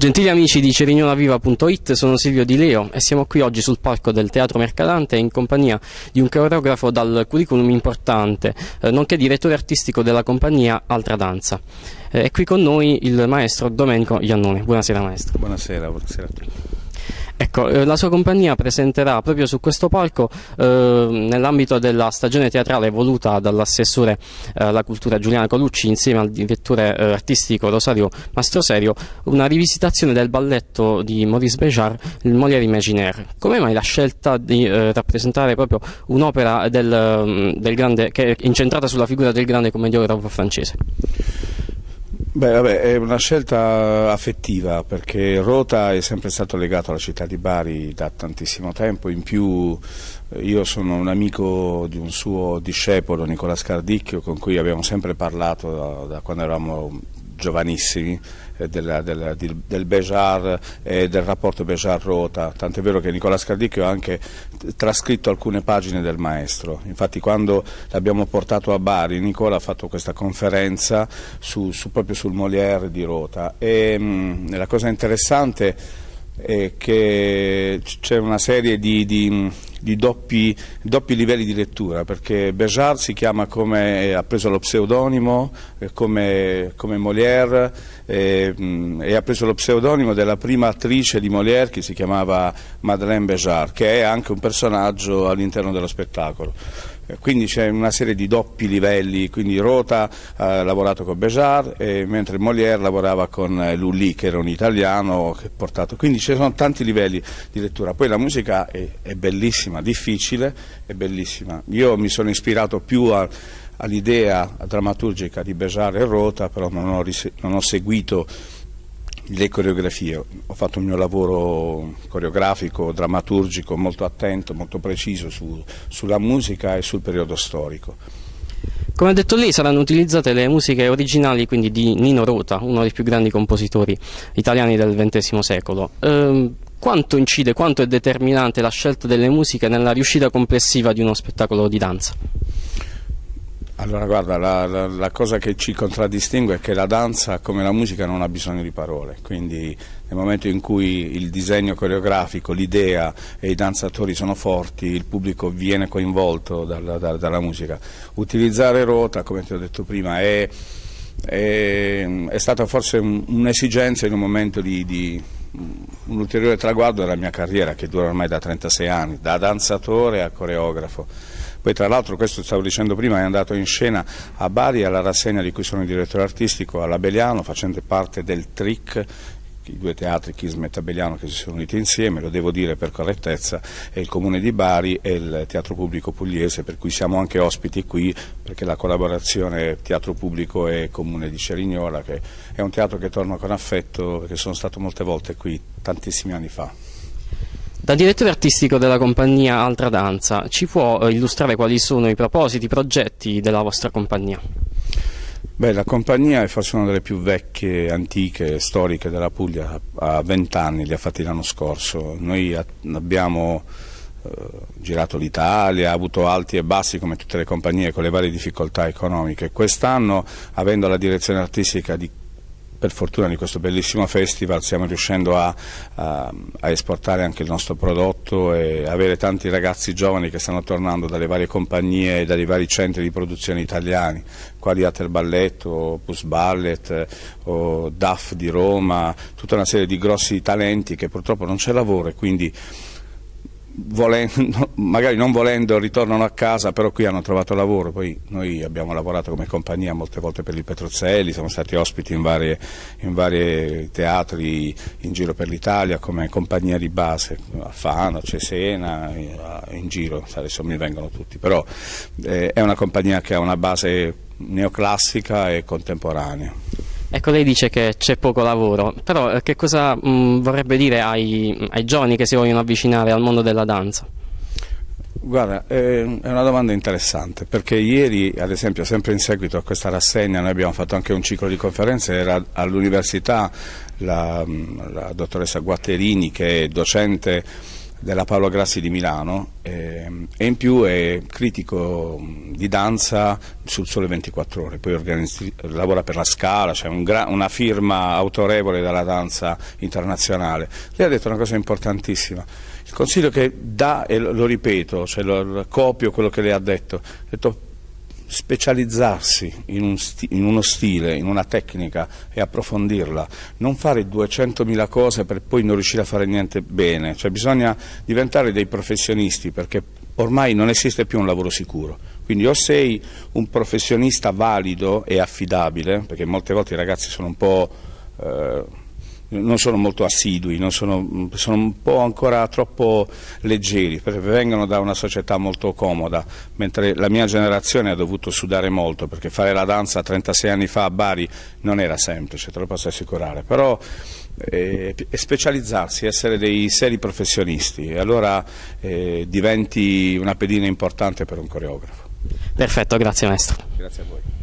Gentili amici di cerignola sono Silvio Di Leo e siamo qui oggi sul palco del Teatro Mercadante in compagnia di un coreografo dal curriculum importante, eh, nonché direttore artistico della compagnia Altra Danza. Eh, è qui con noi il maestro Domenico Iannone. Buonasera maestro. Buonasera, buonasera a tutti. Ecco, eh, la sua compagnia presenterà proprio su questo palco, eh, nell'ambito della stagione teatrale voluta dall'assessore eh, alla cultura Giuliana Colucci, insieme al direttore eh, artistico Rosario Mastroserio, una rivisitazione del balletto di Maurice Béjart, il Molière Imaginaire. Come mai la scelta di eh, rappresentare proprio un'opera del, mm, del che è incentrata sulla figura del grande commediografo francese? Beh, vabbè, è una scelta affettiva perché Rota è sempre stato legato alla città di Bari da tantissimo tempo, in più eh, io sono un amico di un suo discepolo, Nicola Scardicchio, con cui abbiamo sempre parlato da, eh, da quando eravamo giovanissimi eh, della, della, di, del Bejar eh, e eh, del rapporto Bejar-Rota, tant'è vero che Nicola Scardicchio ha anche trascritto alcune pagine del maestro, infatti quando l'abbiamo portato a Bari Nicola ha fatto questa conferenza su, su, proprio sul Molière di Rota e mh, mm, la cosa interessante è che c'è una serie di, di di doppi, doppi, livelli di lettura, perché Béjart si chiama come, eh, ha preso lo pseudonimo, eh, come, come Molière, e, mm, e, ha preso lo pseudonimo della prima attrice di Molière che si chiamava Madeleine Béjart, che è anche un personaggio all'interno dello spettacolo. Eh, quindi c'è una serie di doppi livelli, quindi Rota ha lavorato con Béjart, mentre Molière lavorava con Lully, che era un italiano che portato. Quindi ci sono tanti livelli di lettura. Poi la musica è, è bellissima bellissima, difficile e bellissima. Io mi sono ispirato più a all'idea drammaturgica di Besar e Rota, però non ho, non ho, seguito le coreografie, ho fatto il mio lavoro coreografico, drammaturgico, molto attento, molto preciso su, sulla musica e sul periodo storico. Come ha detto lei saranno utilizzate le musiche originali quindi di Nino Rota, uno dei più grandi compositori italiani del XX secolo. Ehm, quanto incide, quanto è determinante la scelta delle musiche nella riuscita complessiva di uno spettacolo di danza? Allora guarda, la, la, la, cosa che ci contraddistingue è che la danza come la musica non ha bisogno di parole, quindi nel momento in cui il disegno coreografico, l'idea e i danzatori sono forti, il pubblico viene coinvolto dalla, dalla, dalla musica. Utilizzare rota, come ti ho detto prima, è, è, è stata forse un'esigenza in un momento di, di un ulteriore traguardo della mia carriera che dura ormai da 36 anni, da danzatore a coreografo. Poi tra l'altro, questo stavo dicendo prima, è andato in scena a Bari alla rassegna di cui sono il direttore artistico, alla Beliano, facendo parte del TRIC i due teatri Chisme e Tabelliano che si sono uniti insieme, lo devo dire per correttezza, è il Comune di Bari e il Teatro Pubblico Pugliese, per cui siamo anche ospiti qui perché la collaborazione Teatro Pubblico e Comune di Cerignola, che è un teatro che torno con affetto perché sono stato molte volte qui tantissimi anni fa. Da direttore artistico della compagnia Altra Danza, ci può eh, illustrare quali sono i propositi, i progetti della vostra compagnia? Beh, la compagnia è forse una delle più vecchie, antiche, storiche della Puglia, ha 20 anni, li ha fatti l'anno scorso. Noi abbiamo eh, girato l'Italia, ha avuto alti e bassi come tutte le compagnie con le varie difficoltà economiche. Quest'anno, avendo la direzione artistica di per fortuna di questo bellissimo festival stiamo riuscendo a, a, a, esportare anche il nostro prodotto e avere tanti ragazzi giovani che stanno tornando dalle varie compagnie e dai vari centri di produzione italiani, quali Atel Balletto, Opus Ballet eh, o DAF di Roma, tutta una serie di grossi talenti che purtroppo non c'è lavoro e quindi volendo, magari non volendo ritornano a casa, però qui hanno trovato lavoro, poi noi abbiamo lavorato come compagnia molte volte per il Petruzzelli, siamo stati ospiti in vari teatri in giro per l'Italia come compagnia di base, a Fano, Cesena, in giro, adesso mi vengono tutti, però eh, è una compagnia che ha una base neoclassica e contemporanea. Ecco, lei dice che c'è poco lavoro, però eh, che cosa mh, mm, vorrebbe dire ai, ai, giovani che si vogliono avvicinare al mondo della danza? Guarda, ehm, è una domanda interessante perché ieri, ad esempio, sempre in seguito a questa rassegna, noi abbiamo fatto anche un ciclo di conferenze, era all'università la, mm, la dottoressa Guatterini che è docente della Paolo Grassi di Milano ehm, e in più è critico di danza sul Sole 24 Ore, poi lavora per la Scala, c'è cioè un una firma autorevole della danza internazionale. Lei ha detto una cosa importantissima, il consiglio che dà, e lo, lo ripeto, cioè lo, copio quello che lei ha detto, ha detto specializzarsi in, un sti in uno stile, in una tecnica e approfondirla, non fare 200.000 cose per poi non riuscire a fare niente bene, cioè bisogna diventare dei professionisti perché ormai non esiste più un lavoro sicuro. Quindi o sei un professionista valido e affidabile, perché molte volte i ragazzi sono un po'... Eh, non sono molto assidui, sono, sono, un po' ancora troppo leggeri, perché vengono da una società molto comoda, mentre la mia generazione ha dovuto sudare molto, perché fare la danza 36 anni fa a Bari non era semplice, te lo posso assicurare, però eh, specializzarsi, essere dei seri professionisti, allora eh, diventi una pedina importante per un coreografo. Perfetto, grazie maestro. Grazie a voi.